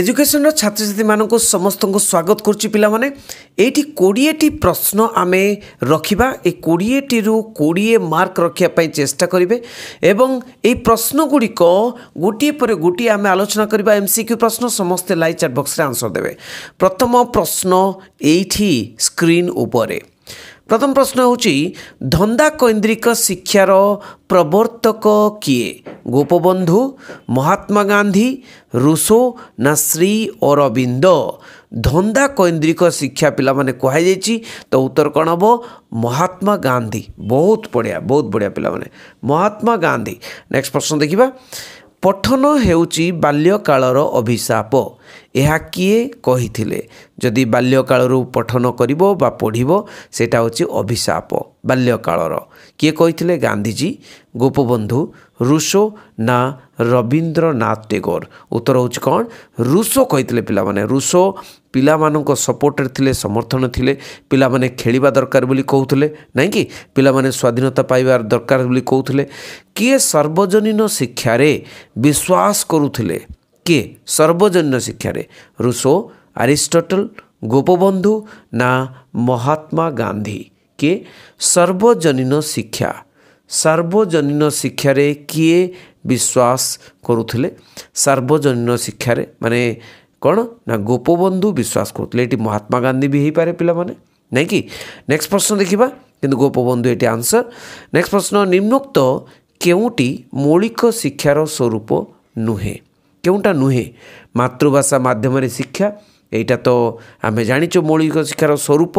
ଏଜୁକେସନର ଛାତ୍ରଛାତ୍ରୀମାନଙ୍କୁ ସମସ୍ତଙ୍କୁ ସ୍ୱାଗତ କରୁଛି ପିଲାମାନେ ଏଇଠି କୋଡ଼ିଏଟି ପ୍ରଶ୍ନ ଆମେ ରଖିବା ଏଇ କୋଡ଼ିଏଟିରୁ କୋଡ଼ିଏ ମାର୍କ ରଖିବା ପାଇଁ ଚେଷ୍ଟା କରିବେ ଏବଂ ଏଇ ପ୍ରଶ୍ନଗୁଡ଼ିକ ଗୋଟିଏ ପରେ ଗୋଟିଏ ଆମେ ଆଲୋଚନା କରିବା ଏମ୍ ସି କ୍ୟୁ ପ୍ରଶ୍ନ ସମସ୍ତେ ଲାଇଭ୍ ଚାଟ୍ ବକ୍ସରେ ଆନ୍ସର ଦେବେ ପ୍ରଥମ ପ୍ରଶ୍ନ ଏଇଠି ସ୍କ୍ରିନ୍ ଉପରେ প্রথম প্রশ্ন হচ্ছে ধন্দা কৈন্দ্রিক শিক্ষার প্রবর্তক কিয়ে গোপবন্ধু মহাত্মা গান্ধী রুসো না শ্রী অরবিন্দ ଧନ୍ଦା କୈନ୍ଦ୍ରିକ ଶିକ୍ଷା ପିଲାମାନେ କୁହାଯାଇଛି ତ ଉତ୍ତର କ'ଣ ହେବ ମହାତ୍ମା ଗାନ୍ଧୀ ବହୁତ ବଢ଼ିଆ ବହୁତ ବଢ଼ିଆ ପିଲାମାନେ ମହାତ୍ମା ଗାନ୍ଧୀ ନେକ୍ସଟ ପ୍ରଶ୍ନ ଦେଖିବା ପଠନ ହେଉଛି ବାଲ୍ୟକାଳର ଅଭିଶାପ ଏହା କିଏ କହିଥିଲେ ଯଦି ବାଲ୍ୟକାଳରୁ ପଠନ କରିବ ବା ପଢ଼ିବ ସେଇଟା ହେଉଛି ଅଭିଶାପ ବାଲ୍ୟକାଳର କିଏ କହିଥିଲେ ଗାନ୍ଧିଜୀ ଗୋପବନ୍ଧୁ ରୁଷୋ ନା ରବୀନ୍ଦ୍ରନାଥ ଟେଗୋର ଉତ୍ତର ହେଉଛି କ'ଣ ରୁଷୋ କହିଥିଲେ ପିଲାମାନେ ରୁଷୋ ପିଲାମାନଙ୍କ ସପୋର୍ଟରେ ଥିଲେ ସମର୍ଥନ ଥିଲେ ପିଲାମାନେ ଖେଳିବା ଦରକାର ବୋଲି କହୁଥିଲେ ନାହିଁ କି ପିଲାମାନେ ସ୍ୱାଧୀନତା ପାଇବା ଦରକାର ବୋଲି କହୁଥିଲେ କିଏ ସାର୍ବଜନୀନ ଶିକ୍ଷାରେ ବିଶ୍ୱାସ କରୁଥିଲେ କିଏ ସର୍ବଜନୀନ ଶିକ୍ଷାରେ ରୁଷୋ ଆରିଷ୍ଟଟଲ୍ ଗୋପବନ୍ଧୁ ନା ମହାତ୍ମା ଗାନ୍ଧୀ କିଏ ସର୍ବଜନୀନ ଶିକ୍ଷା ସାର୍ବଜନୀନ ଶିକ୍ଷାରେ କିଏ ବିଶ୍ୱାସ କରୁଥିଲେ ସାର୍ବଜନୀନ ଶିକ୍ଷାରେ ମାନେ କ'ଣ ନା ଗୋପବନ୍ଧୁ ବିଶ୍ୱାସ କରୁଥିଲେ ଏଠି ମହାତ୍ମା ଗାନ୍ଧୀ ବି ହେଇପାରେ ପିଲାମାନେ ନାଇଁ କି ନେକ୍ସଟ ପ୍ରଶ୍ନ ଦେଖିବା କିନ୍ତୁ ଗୋପବନ୍ଧୁ ଏଠି ଆନ୍ସର୍ ନେକ୍ସଟ ପ୍ରଶ୍ନ ନିମ୍ନୋକ୍ତ କେଉଁଟି ମୌଳିକ ଶିକ୍ଷାର ସ୍ୱରୂପ ନୁହେଁ କେଉଁଟା ନୁହେଁ ମାତୃଭାଷା ମାଧ୍ୟମରେ ଶିକ୍ଷା ଏଇଟା ତ ଆମେ ଜାଣିଛୁ ମୌଳିକ ଶିକ୍ଷାର ସ୍ୱରୂପ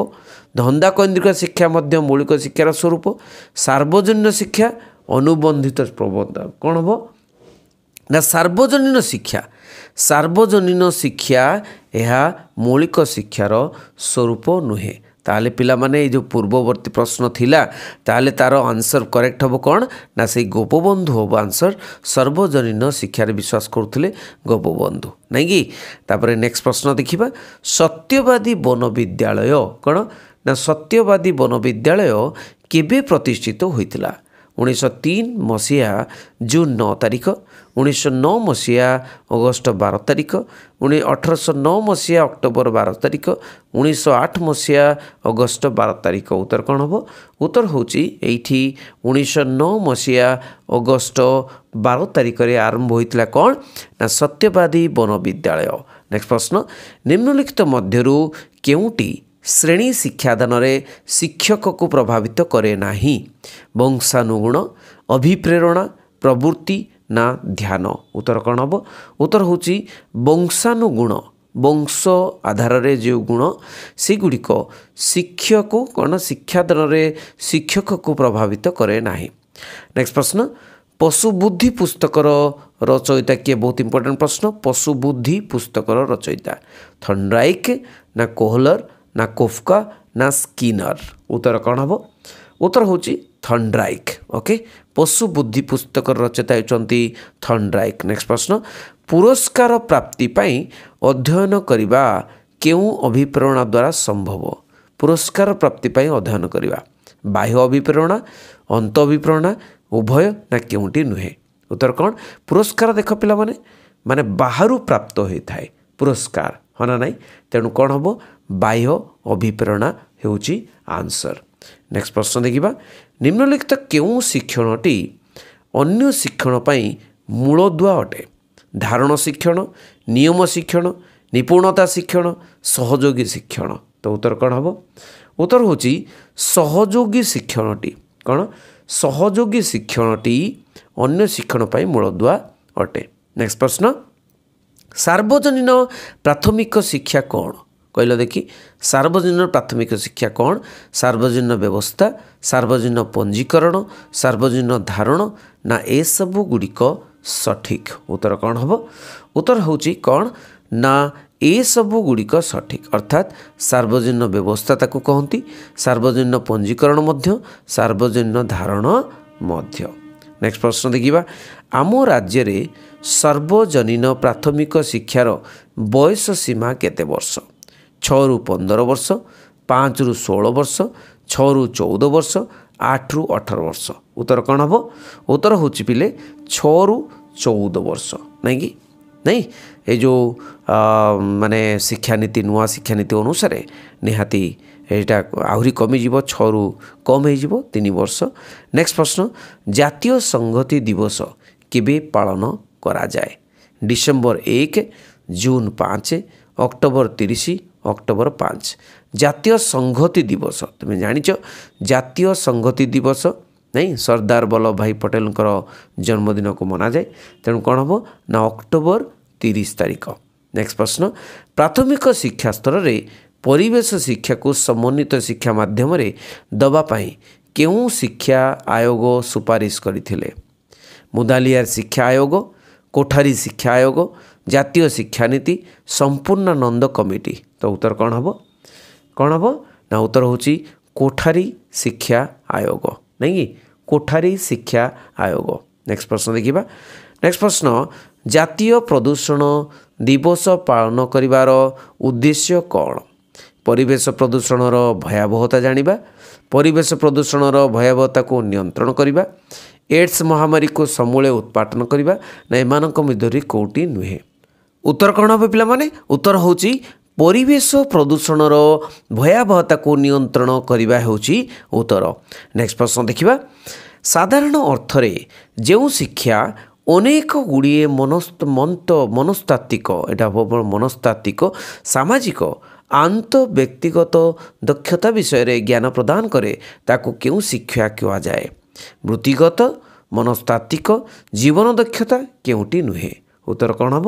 ଧନ୍ଦା ଧନ୍ଦାକୈନ୍ଦ୍ରିକ ଶିକ୍ଷା ମଧ୍ୟ ମୌଳିକ ଶିକ୍ଷାର ସ୍ୱରୂପ ସାର୍ବଜନୀନ ଶିକ୍ଷା ଅନୁବନ୍ଧିତ ପ୍ରବନ୍ଧ କ'ଣ ହେବ ନା ସାର୍ବଜନୀନ ଶିକ୍ଷା ସାର୍ବଜନୀନ ଶିକ୍ଷା ଏହା ମୌଳିକ ଶିକ୍ଷାର ସ୍ୱରୂପ ନୁହେଁ ତାହେଲେ ପିଲାମାନେ ଏଇ ଯେଉଁ ପୂର୍ବବର୍ତ୍ତୀ ପ୍ରଶ୍ନ ଥିଲା ତାହେଲେ ତା'ର ଆନ୍ସର କରେକ୍ଟ ହେବ କ'ଣ ନା ସେଇ ଗୋପବନ୍ଧୁ ହେବ ଆନ୍ସର ସର୍ବଜନୀନ ଶିକ୍ଷାରେ ବିଶ୍ୱାସ କରୁଥିଲେ ଗୋପବନ୍ଧୁ ନାଇଁ କି ତାପରେ ନେକ୍ସଟ ପ୍ରଶ୍ନ ଦେଖିବା ସତ୍ୟବାଦୀ ବନ ବିଦ୍ୟାଳୟ କ'ଣ ନା ସତ୍ୟବାଦୀ ବନ ବିଦ୍ୟାଳୟ କେବେ ପ୍ରତିଷ୍ଠିତ ହୋଇଥିଲା ଉଣେଇଶହ ତିନି ମସିହା ଜୁନ୍ ନଅ ତାରିଖ ଉଣେଇଶହ ନଅ ମସିହା ଅଗଷ୍ଟ ବାର ତାରିଖ ଉଣେଇ ଅଠରଶହ ନଅ ମସିହା ଅକ୍ଟୋବର ବାର ତାରିଖ ଉଣେଇଶହ ଆଠ ମସିହା ଅଗଷ୍ଟ ବାର ତାରିଖ ଉତ୍ତର କ'ଣ ହେବ ଉତ୍ତର ହେଉଛି ଏଇଠି ଉଣେଇଶହ ନଅ ମସିହା ଅଗଷ୍ଟ ବାର ତାରିଖରେ ଆରମ୍ଭ ହୋଇଥିଲା କ'ଣ ନା ସତ୍ୟବାଦୀ ବନ ବିଦ୍ୟାଳୟ ନେକ୍ସଟ ପ୍ରଶ୍ନ ନିମ୍ନଲିଖିତ ମଧ୍ୟରୁ କେଉଁଟି ଶ୍ରେଣୀ ଶିକ୍ଷାଦାନରେ ଶିକ୍ଷକକୁ ପ୍ରଭାବିତ କରେ ନାହିଁ ବଂଶାନୁଗୁଣ ଅଭିପ୍ରେରଣା ପ୍ରବୃତ୍ତି ନା ଧ୍ୟାନ ଉତ୍ତର କ'ଣ ହେବ ଉତ୍ତର ହେଉଛି ବଂଶାନୁଗୁଣ ବଂଶ ଆଧାରରେ ଯେଉଁ ଗୁଣ ସେଗୁଡ଼ିକ ଶିକ୍ଷକ କ'ଣ ଶିକ୍ଷାଦାନରେ ଶିକ୍ଷକକୁ ପ୍ରଭାବିତ କରେ ନାହିଁ ନେକ୍ସଟ ପ୍ରଶ୍ନ ପଶୁବୁଦ୍ଧି ପୁସ୍ତକର ରଚୟିତା କିଏ ବହୁତ ଇମ୍ପୋର୍ଟାଣ୍ଟ ପ୍ରଶ୍ନ ପଶୁବୁଦ୍ଧି ପୁସ୍ତକର ରଚୟିତା ଥଣ୍ଡ୍ରାଇକ୍ ନା କୋହଲର ନା କୋଫ୍କା ନା ସ୍କିନର ଉତ୍ତର କ'ଣ ହେବ ଉତ୍ତର ହେଉଛି ଥଣ୍ଡ୍ରାଇକ୍ ଓକେ ପଶୁ ବୁଦ୍ଧି ପୁସ୍ତକର ରଚୟିତା ହେଉଛନ୍ତି ଥଣ୍ଡ୍ରାଇକ୍ ନେକ୍ସଟ ପ୍ରଶ୍ନ ପୁରସ୍କାର ପ୍ରାପ୍ତି ପାଇଁ ଅଧ୍ୟୟନ କରିବା କେଉଁ ଅଭିପ୍ରେରଣା ଦ୍ୱାରା ସମ୍ଭବ ପୁରସ୍କାର ପ୍ରାପ୍ତି ପାଇଁ ଅଧ୍ୟୟନ କରିବା ବାହ୍ୟ ଅଭିପ୍ରେରଣା ଅନ୍ତ ଅଭିପ୍ରେରଣା ଉଭୟ ନା କେଉଁଟି ନୁହେଁ ଉତ୍ତର କ'ଣ ପୁରସ୍କାର ଦେଖ ପିଲାମାନେ ମାନେ ବାହାରୁ ପ୍ରାପ୍ତ ହୋଇଥାଏ ପୁରସ୍କାର ହଁ ନା ନାହିଁ ତେଣୁ କ'ଣ ହେବ ବାହ୍ୟ ଅଭିପ୍ରେରଣା ହେଉଛି ଆନ୍ସର୍ ନେକ୍ସଟ ପ୍ରଶ୍ନ ଦେଖିବା ନିମ୍ନଲିଖିତ କେଉଁ ଶିକ୍ଷଣଟି ଅନ୍ୟ ଶିକ୍ଷଣ ପାଇଁ ମୂଳଦୁଆ ଅଟେ ଧାରଣ ଶିକ୍ଷଣ ନିୟମ ଶିକ୍ଷଣ ନିପୁଣତା ଶିକ୍ଷଣ ସହଯୋଗୀ ଶିକ୍ଷଣ ତ ଉତ୍ତର କ'ଣ ହେବ ଉତ୍ତର ହେଉଛି ସହଯୋଗୀ ଶିକ୍ଷଣଟି କ'ଣ ସହଯୋଗୀ ଶିକ୍ଷଣଟି ଅନ୍ୟ ଶିକ୍ଷଣ ପାଇଁ ମୂଳଦୁଆ ଅଟେ ନେକ୍ସଟ ପ୍ରଶ୍ନ ସାର୍ବଜନୀନ ପ୍ରାଥମିକ ଶିକ୍ଷା କ'ଣ କହିଲ ଦେଖି ସାର୍ବଜନୀନ ପ୍ରାଥମିକ ଶିକ୍ଷା କ'ଣ ସାର୍ବଜନୀନ ବ୍ୟବସ୍ଥା ସାର୍ବଜନୀନ ପଞ୍ଜୀକରଣ ସାର୍ବଜନୀନ ଧାରଣ ନା ଏସବୁ ଗୁଡ଼ିକ ସଠିକ୍ ଉତ୍ତର କ'ଣ ହେବ ଉତ୍ତର ହେଉଛି କ'ଣ ନା ଏସବୁ ଗୁଡ଼ିକ ସଠିକ୍ ଅର୍ଥାତ୍ ସାର୍ବଜନୀନ ବ୍ୟବସ୍ଥା ତାକୁ କହନ୍ତି ସାର୍ବଜନୀନ ପଞ୍ଜୀକରଣ ମଧ୍ୟ ସାର୍ବଜନୀନ ଧାରଣ ମଧ୍ୟ ନେକ୍ସଟ ପ୍ରଶ୍ନ ଦେଖିବା ଆମ ରାଜ୍ୟରେ ସାର୍ବଜନୀନ ପ୍ରାଥମିକ ଶିକ୍ଷାର ବୟସ ସୀମା କେତେ ବର୍ଷ ଛଅରୁ ପନ୍ଦର ବର୍ଷ ପାଞ୍ଚରୁ ଷୋହଳ ବର୍ଷ ଛଅରୁ ଚଉଦ ବର୍ଷ ଆଠରୁ ଅଠର ବର୍ଷ ଉତ୍ତର କ'ଣ ହେବ ଉତ୍ତର ହେଉଛି ପିଲେ ଛଅରୁ ଚଉଦ ବର୍ଷ ନାଇଁ କି ନାଇଁ ଏ ଯେଉଁ ମାନେ ଶିକ୍ଷାନୀତି ନୂଆ ଶିକ୍ଷାନୀତି ଅନୁସାରେ ନିହାତି ଏଇଟା ଆହୁରି କମିଯିବ ଛଅରୁ କମ୍ ହେଇଯିବ ତିନି ବର୍ଷ ନେକ୍ସଟ ପ୍ରଶ୍ନ ଜାତୀୟ ସଂହତି ଦିବସ କେବେ ପାଳନ କରାଯାଏ ଡିସେମ୍ବର ଏକ ଜୁନ୍ ପାଞ୍ଚ ଅକ୍ଟୋବର ତିରିଶ ଅକ୍ଟୋବର ପାଞ୍ଚ ଜାତୀୟ ସଂହତି ଦିବସ ତୁମେ ଜାଣିଛ ଜାତୀୟ ସଂହତି ଦିବସ ନାଇଁ ସର୍ଦ୍ଦାର ବଲ୍ଲଭ ଭାଇ ପଟେଲଙ୍କର ଜନ୍ମଦିନକୁ ମନାଯାଏ ତେଣୁ କ'ଣ ହେବ ନା ଅକ୍ଟୋବର ତିରିଶ ତାରିଖ ନେକ୍ସଟ ପ୍ରଶ୍ନ ପ୍ରାଥମିକ ଶିକ୍ଷା ସ୍ତରରେ ପରିବେଶ ଶିକ୍ଷାକୁ ସମନ୍ୱିତ ଶିକ୍ଷା ମାଧ୍ୟମରେ ଦେବା ପାଇଁ କେଉଁ ଶିକ୍ଷା ଆୟୋଗ ସୁପାରିଶ କରିଥିଲେ ମୁଦାଲିଆର ଶିକ୍ଷା ଆୟୋଗ କୋଠାରୀ ଶିକ୍ଷା ଆୟୋଗ ଜାତୀୟ ଶିକ୍ଷାନୀତି ସମ୍ପୂର୍ଣ୍ଣାନନ୍ଦ କମିଟି ଉତ୍ତର କ'ଣ ହେବ କ'ଣ ହେବ ନା ଉତ୍ତର ହେଉଛି କୋଠାରୀ ଶିକ୍ଷା ଆୟୋଗ ନାଇଁ କି କୋଠାରୀ ଶିକ୍ଷା ଆୟୋଗ ନେକ୍ସଟ ପ୍ରଶ୍ନ ଦେଖିବା ନେକ୍ସଟ ପ୍ରଶ୍ନ ଜାତୀୟ ପ୍ରଦୂଷଣ ଦିବସ ପାଳନ କରିବାର ଉଦ୍ଦେଶ୍ୟ କ'ଣ ପରିବେଶ ପ୍ରଦୂଷଣର ଭୟାବହତା ଜାଣିବା ପରିବେଶ ପ୍ରଦୂଷଣର ଭୟାବହତାକୁ ନିୟନ୍ତ୍ରଣ କରିବା ଏଡ୍ସ ମହାମାରୀକୁ ସମୂଳେ ଉତ୍ପାଟନ କରିବା ନା ଏମାନଙ୍କ ମଧ୍ୟରେ କେଉଁଟି ନୁହେଁ ଉତ୍ତର କ'ଣ ହେବ ପିଲାମାନେ ଉତ୍ତର ହେଉଛି ପରିବେଶ ପ୍ରଦୂଷଣର ଭୟାବହତାକୁ ନିୟନ୍ତ୍ରଣ କରିବା ହେଉଛି ଉତ୍ତର নেক্সট ପ୍ରଶ୍ନ ଦେଖିବା ସାଧାରଣ ଅର୍ଥରେ ଯେଉଁ ଶିକ୍ଷା ଅନେକ ଗୁଡ଼ିଏ ମନ୍ତ ମନସ୍ତାତ୍ତ୍ୱିକ ଏଇଟା ମନସ୍ତାତ୍ତ୍ୱିକ ସାମାଜିକ ଆନ୍ତ ଦକ୍ଷତା ବିଷୟରେ ଜ୍ଞାନ ପ୍ରଦାନ କରେ ତାକୁ କେଉଁ ଶିକ୍ଷା କୁହାଯାଏ ବୃତ୍ତିଗତ ମନସ୍ତାତ୍ତ୍ୱିକ ଜୀବନ ଦକ୍ଷତା କେଉଁଟି ନୁହେଁ ଉତ୍ତର କ'ଣ ହେବ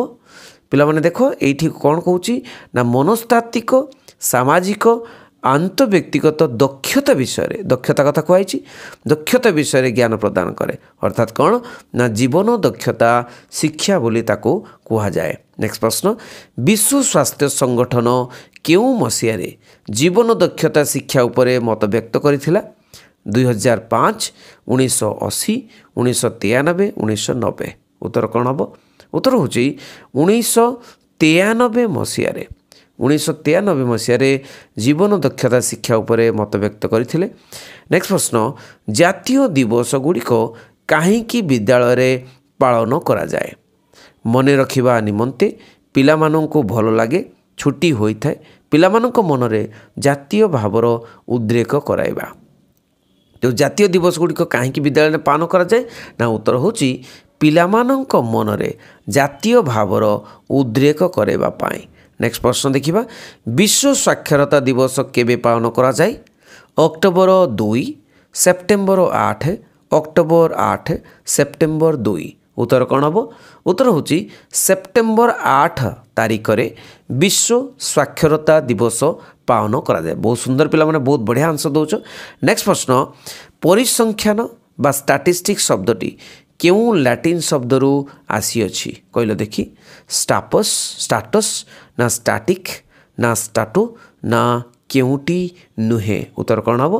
ପିଲାମାନେ ଦେଖ ଏଇଠି କ'ଣ କହୁଛି ନା ମନସ୍ତାତ୍ତ୍ୱିକ ସାମାଜିକ আন্তঃব্যক্তিগত দক্ষতা বিষয়ে দক্ষতা কথা কুহাইছি দক্ষতা বিষয়ে জ্ঞান প্রদান করে অর্থাৎ কোণ না জীবন দক্ষতা শিক্ষা বলে তাকে কুহযায় নেক্সট প্রশ্ন বিশ্ব স্বাস্থ্য সংগঠন কেউ মশিয়ারে জীবন দক্ষতা শিক্ষা উপরে মতব্যক্ত করেছিল দুই হাজার পাঁচ উনিশশো অশী উনিশশো তেয়ানবে উনিশশো নবে উত্তর কোণ হব ଉତ୍ତର ହେଉଛି ଉଣେଇଶହ ତେୟାନବେ ମସିହାରେ ଉଣେଇଶହ ତେୟାନବେ ମସିହାରେ ଜୀବନ ଦକ୍ଷତା ଶିକ୍ଷା ଉପରେ ମତବ୍ୟକ୍ତ କରିଥିଲେ ନେକ୍ସଟ ପ୍ରଶ୍ନ ଜାତୀୟ ଦିବସ ଗୁଡ଼ିକ କାହିଁକି ବିଦ୍ୟାଳୟରେ ପାଳନ କରାଯାଏ ମନେ ରଖିବା ନିମନ୍ତେ ପିଲାମାନଙ୍କୁ ଭଲ ଲାଗେ ଛୁଟି ହୋଇଥାଏ ପିଲାମାନଙ୍କ ମନରେ ଜାତୀୟ ଭାବର ଉଦ୍ରେକ କରାଇବା ଯେଉଁ ଜାତୀୟ ଦିବସ ଗୁଡ଼ିକ କାହିଁକି ବିଦ୍ୟାଳୟରେ ପାଳନ କରାଯାଏ ନା ଉତ୍ତର ହେଉଛି ପିଲାମାନଙ୍କ ମନରେ ଜାତୀୟ ଭାବର ଉଦ୍ରେକ କରାଇବା ପାଇଁ ନେକ୍ସଟ ପ୍ରଶ୍ନ ଦେଖିବା ବିଶ୍ୱ ସ୍ୱାକ୍ଷରତା ଦିବସ କେବେ ପାଳନ କରାଯାଏ ଅକ୍ଟୋବର ଦୁଇ ସେପ୍ଟେମ୍ବର ଆଠ ଅକ୍ଟୋବର ଆଠ ସେପ୍ଟେମ୍ବର ଦୁଇ ଉତ୍ତର କ'ଣ ହେବ ଉତ୍ତର ହେଉଛି ସେପ୍ଟେମ୍ବର ଆଠ ତାରିଖରେ ବିଶ୍ୱ ସ୍ୱାକ୍ଷରତା ଦିବସ ପାଳନ କରାଯାଏ ବହୁତ ସୁନ୍ଦର ପିଲାମାନେ ବହୁତ ବଢ଼ିଆ ଆନ୍ସର ଦେଉଛ ନେକ୍ସଟ ପ୍ରଶ୍ନ ପରିସଂଖ୍ୟାନ ବା ଷ୍ଟାଟିଷ୍ଟିକ୍ ଶବ୍ଦଟି କେଉଁ ଲାଟିନ୍ ଶବ୍ଦରୁ ଆସିଅଛି କହିଲ ଦେଖି ଷ୍ଟାପସ୍ ଷ୍ଟାଟସ୍ ନା ଷ୍ଟାଟିକ୍ ନା ଷ୍ଟାଟୋ ନା କେଉଁଟି ନୁହେଁ ଉତ୍ତର କ'ଣ ହେବ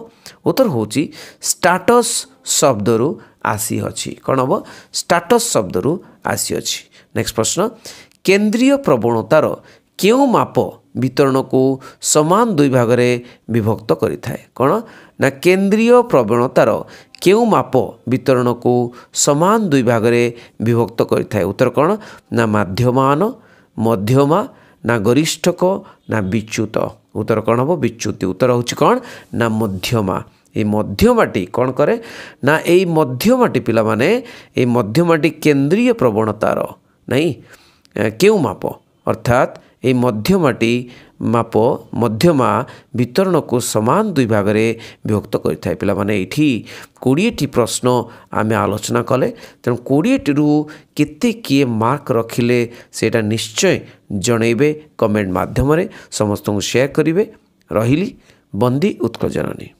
ଉତ୍ତର ହେଉଛି ଷ୍ଟାଟସ୍ ଶବ୍ଦରୁ ଆସିଅଛି କ'ଣ ହେବ ଷ୍ଟାଟସ୍ ଶବ୍ଦରୁ ଆସିଅଛି ନେକ୍ସଟ ପ୍ରଶ୍ନ କେନ୍ଦ୍ରୀୟ ପ୍ରବଣତାର କେଉଁ ମାପ ବିତରଣକୁ ସମାନ ଦୁଇ ଭାଗରେ ବିଭକ୍ତ କରିଥାଏ କ'ଣ ନା କେନ୍ଦ୍ରୀୟ ପ୍ରବଣତାର କେଉଁ ମାପ ବିତରଣକୁ ସମାନ ଦୁଇ ଭାଗରେ ବିଭକ୍ତ କରିଥାଏ ଉତ୍ତର କ'ଣ ନା ମାଧ୍ୟମାନ ମଧ୍ୟମା ନା ଗରିଷ୍ଠକ ନା ବିଚ୍ୟୁତ ଉତ୍ତର କ'ଣ ହେବ ବିଚ୍ୟୁତି ଉତ୍ତର ହେଉଛି କ'ଣ ନା ମଧ୍ୟମା এই মধ্যমাটি କ'ଣ କରେ ନା ଏଇ ମଧ୍ୟମାଟି ପିଲାମାନେ ଏଇ ମଧ୍ୟମାଟି କେନ୍ଦ୍ରୀୟ ପ୍ରବଣତାର ନାହିଁ କେଉଁ ମାପ ଅର୍ଥାତ୍ এই ମଧ୍ୟମାଟି ମାପ ମଧ୍ୟମା ବିତରଣକୁ ସମାନ ଦୁଇ ଭାଗରେ ବିଭକ୍ତ କରିଥାଏ ପିଲାମାନେ ଏଇଠି କୋଡ଼ିଏଟି ପ୍ରଶ୍ନ ଆମେ ଆଲୋଚନା କଲେ ତେଣୁ କୋଡ଼ିଏଟିରୁ କେତେ କିଏ ମାର୍କ ରଖିଲେ ସେଇଟା ନିଶ୍ଚୟ ଜଣାଇବେ କମେଣ୍ଟ ମାଧ୍ୟମରେ ସମସ୍ତଙ୍କୁ ସେୟାର କରିବେ ରହିଲି ବନ୍ଦୀ ଉତ୍କଳ ଜନନୀ